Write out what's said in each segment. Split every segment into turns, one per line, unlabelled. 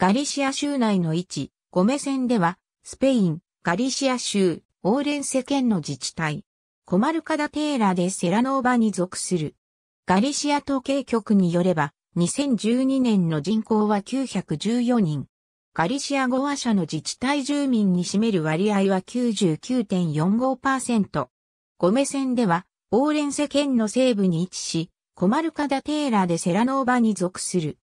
ガリシア州内の位置、ゴメ線では、スペイン、ガリシア州、オーレンセ県の自治体、コマルカダテーラでセラノーバに属する。ガリシア統計局によれば、2012年の人口は914人。ガリシア語話者の自治体住民に占める割合は99.45%。ゴメ線では、オーレンセ県の西部に位置し、コマルカダテーラでセラノーバに属する。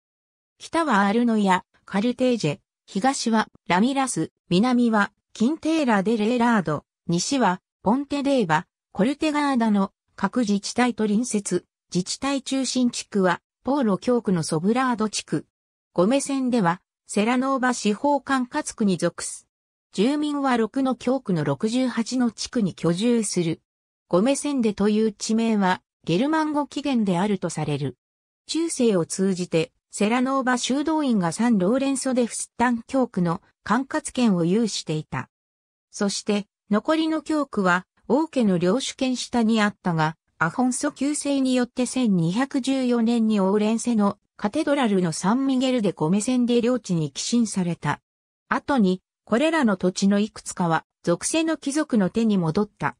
北はアルノヤ、カルテージェ、東はラミラス、南はキンテーラ・デ・レーラード、西はポンテ・デーバ、コルテガーダの各自治体と隣接、自治体中心地区はポーロ教区のソブラード地区。ゴメ線ではセラノーバ司法管轄区に属す。住民は6の教区の68の地区に居住する。ゴメ線でという地名はゲルマン語起源であるとされる。中世を通じてセラノーバ修道院がサン・ローレンソ・デフスタン教区の管轄権を有していた。そして、残りの教区は、王家の領主権下にあったが、アホンソ旧世によって1214年にオーレンセのカテドラルのサンミゲルでゴメンで領地に寄進された。後に、これらの土地のいくつかは、属性の貴族の手に戻った。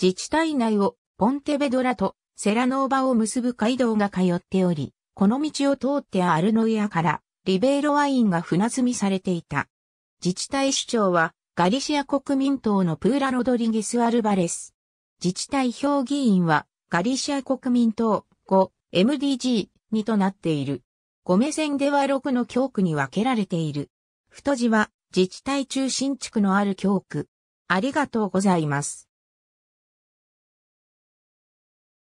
自治体内をポンテベドラとセラノーバを結ぶ街道が通っており、この道を通ってアルノイアからリベイロワインが船積みされていた。自治体首長はガリシア国民党のプーラ・ロドリゲス・アルバレス。自治体評議員はガリシア国民党 5MDG にとなっている。5目線では6の教区に分けられている。太字は自治体中心地区のある教区。あり
がとうございます。